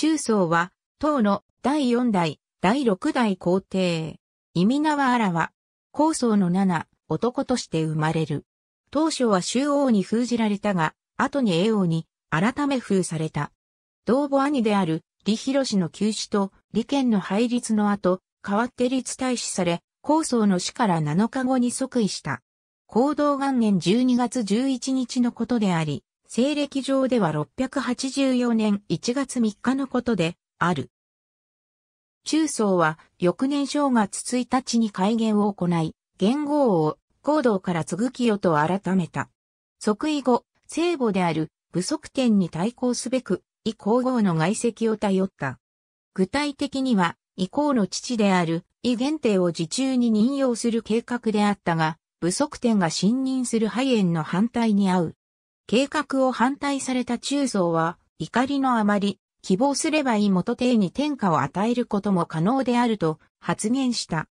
中層は、唐の第4代、第6代皇帝。意味名はあらわ、皇層の七、男として生まれる。当初は周王に封じられたが、後に栄王に改め封された。同母兄である李弘の休止と李健の配立の後、代わって立大使され、高層の死から7日後に即位した。行動元年12月11日のことであり、西暦上では684年1月3日のことで、ある。中宗は翌年正月1日に改元を行い、元号を高道から継ぐ清と改めた。即位後、聖母である武則天に対抗すべく、以皇后の外籍を頼った。具体的には、以降の父である、以元帝を自中に任用する計画であったが、武則天が信任する肺炎の反対に合う計画を反対された中蔵は、怒りのあまり、希望すればいい元帝に天下を与えることも可能であると発言した。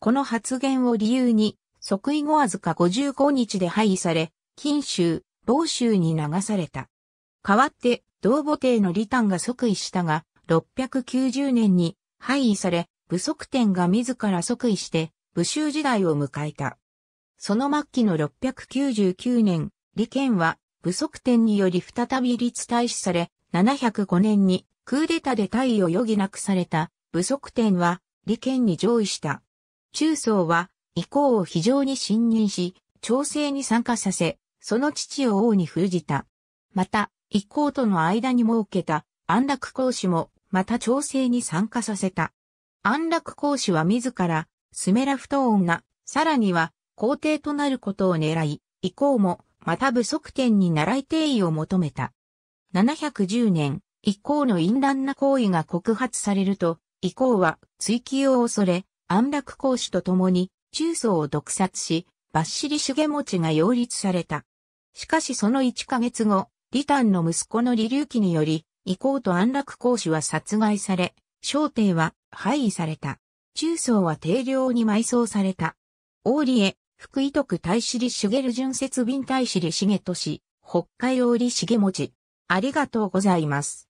この発言を理由に、即位後わずか55日で廃位され、金州、某州に流された。代わって、同母帝のリタンが即位したが、690年に廃位され、武則天が自ら即位して、武州時代を迎えた。その末期の699年、李健は不足点により再び立大使され、705年にクーデタで退位を余儀なくされた不足点は利権に上位した。中宗は以降を非常に信任し、調整に参加させ、その父を王に封じた。また、以降との間に設けた安楽講師もまた調整に参加させた。安楽講師は自らスメラフト女、ンが、さらには皇帝となることを狙い、以降もまた不足点に習い定位を求めた。710年、以降の淫乱な行為が告発されると、以降は追及を恐れ、安楽公主と共に中層を毒殺し、バッシリ重持ちが擁立された。しかしその1ヶ月後、リタンの息子の李隆基により、以降と安楽公主は殺害され、小帝は廃位された。中層は定量に埋葬された。王里へ福井徳大師里茂純節便大利里都市、北海道利茂文字。ありがとうございます。